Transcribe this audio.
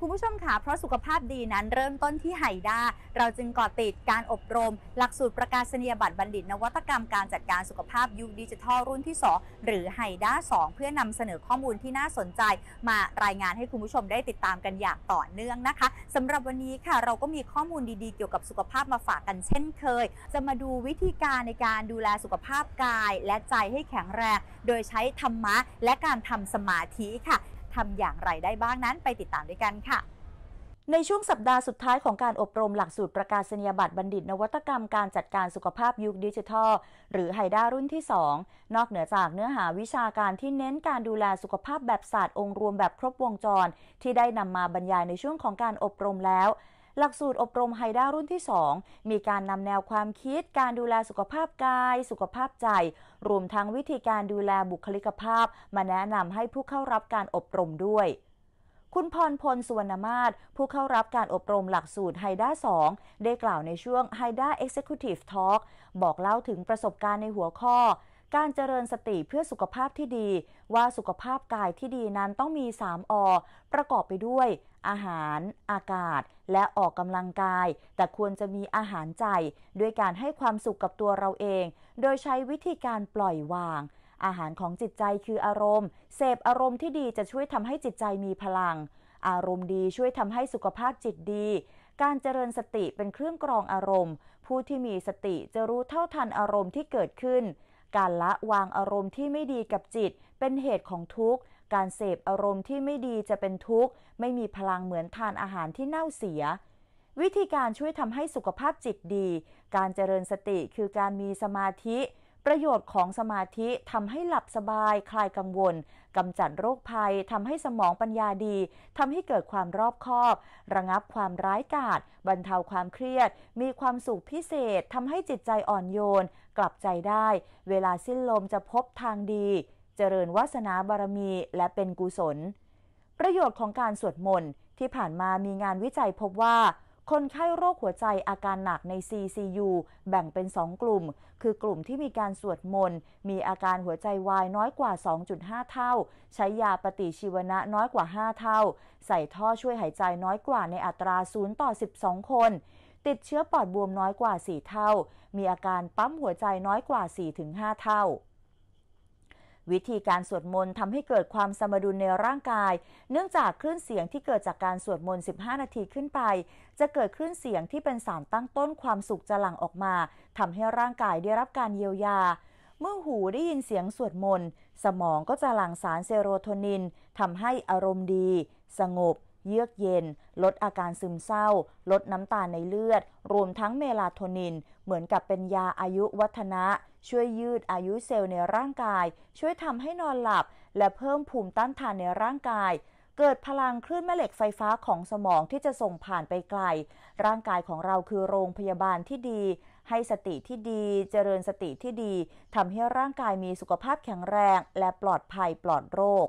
คุณผู้ชมค่ะเพราะสุขภาพดีนั้น เริ่มต้นที่ไหด้า เราจึงก่อติดการอบรม หลักสูตรประกาศนียบัตรบัณฑิตนวัตกรรมการจัดการสุขภาพยุคดิจิทัลรุ่นที่ 2หรือไหด้า2เพื่อนำเสนอข้อมูลที่น่าสนใจมารายงานให้คุณผู้ชมได้ติดตามกันอย่างต่อเนื่องนะคะ สำหรับวันนี้ค่ะ เราก็มีข้อมูลดีๆเกี่ยวกับสุขภาพมาฝากกันเช่นเคย จะมาดูวิธีการในการดูแลสุขภาพกายและใจให้แข็งแรงโดยใช้ธรรมะ และการทำสมาธิค่ะทำอย่างไรได้บ้างนั้นไปติดตามด้วยกันค่ะ ในช่วงสัปดาห์สุดท้ายของการอบรมหลักสูตรประกาศนียบัตรบัณฑิตนวัตกรรมการจัดการสุขภาพยุคดิจิทัล หรือไฮด้ารุ่นที่2 นอกเหนือจากเนื้อหาวิชาการที่เน้นการดูแลสุขภาพแบบศาสตร์องค์รวมแบบครบวงจร ที่ได้นำมาบรรยายในช่วงของการอบรมแล้วหลักสูตรอบรมไฮด้ารุ่นที่ 2 มีการนำแนวความคิดการดูแลสุขภาพกาย สุขภาพใจ รวมทั้งวิธีการดูแลบุคลิกภาพ มาแนะนำให้ผู้เข้ารับการอบรมด้วย คุณพรพลสุวรรณมาศผู้เข้ารับการอบรมหลักสูตรไฮด้า2ได้กล่าวในช่วงไฮด้า Executive Talk บอกเล่าถึงประสบการณ์ในหัวข้อการเจริญสติเพื่อสุขภาพที่ดี ว่าสุขภาพกายที่ดีนั้นต้องมี 3อประกอบไปด้วย อาหาร อากาศและออกกำลังกาย แต่ควรจะมีอาหารใจด้วยการให้ความสุขกับตัวเราเอง โดยใช้วิธีการปล่อยวาง อาหารของจิตใจคืออารมณ์เสพอารมณ์ที่ดีจะช่วยทำให้จิตใจมีพลัง อารมณ์ดีช่วยทำให้สุขภาพจิตดี การเจริญสติเป็นเครื่องกรองอารมณ์ ผู้ที่มีสติจะรู้เท่าทันอารมณ์ที่เกิดขึ้นการละวางอารมณ์ที่ไม่ดีกับจิตเป็นเหตุของทุกข์ การเสพอารมณ์ที่ไม่ดีจะเป็นทุกข์ ไม่มีพลังเหมือนทานอาหารที่เน่าเสีย วิธีการช่วยทำให้สุขภาพจิตดี การเจริญสติคือการมีสมาธิประโยชน์ของสมาธิทำให้หลับสบาย คลายกังวลกำจัดโรคภัยทำให้สมองปัญญาดีทำให้เกิดความรอบคอบ ระงับความร้ายกาจบรรเทาความเครียด มีความสุขพิเศษทำให้จิตใจอ่อนโยน กลับใจได้ เวลาสิ้นลมจะพบทางดี เจริญวาสนาบารมีและเป็นกุศล ประโยชน์ของการสวดมนต์ที่ผ่านมามีงานวิจัยพบว่าคนไข้โรคหัวใจอาการหนักใน CCU แบ่งเป็น 2 กลุ่ม คือกลุ่มที่มีการสวดมนต์มีอาการหัวใจวายน้อยกว่า 2.5 เท่า ใช้ยาปฏิชีวนะน้อยกว่า 5 เท่า ใส่ท่อช่วยหายใจน้อยกว่าในอัตรา 0 ต่อ 12 คน ติดเชื้อปอดบวมน้อยกว่า 4 เท่า มีอาการปั๊มหัวใจน้อยกว่า 4-5 เท่าวิธีการสวดมนต์ทำให้เกิดความสมดุลในร่างกาย เนื่องจากคลื่นเสียงที่เกิดจากการสวดมนต์ 15 นาทีขึ้นไป จะเกิดคลื่นเสียงที่เป็นสารตั้งต้นความสุขจะหลั่งออกมา ทำให้ร่างกายได้รับการเยียวยา เมื่อหูได้ยินเสียงสวดมนต์สมองก็จะหลั่งสารเซโรโทนิน ทำให้อารมณ์ดี สงบ เยือกเย็น ลดอาการซึมเศร้า ลดน้ำตาในเลือด รวมทั้งเมลาโทนิน เหมือนกับเป็นยาอายุวัฒนะช่วยยืดอายุเซลล์ในร่างกาย ช่วยทำให้นอนหลับ และเพิ่มภูมิต้านทานในร่างกาย เกิดพลังคลื่นแม่เหล็กไฟฟ้าของสมองที่จะส่งผ่านไปไกลร่างกายของเราคือโรงพยาบาลที่ดี ให้สติที่ดีเจริญสติที่ดีทำให้ร่างกายมีสุขภาพแข็งแรง และปลอดภัยปลอดโรค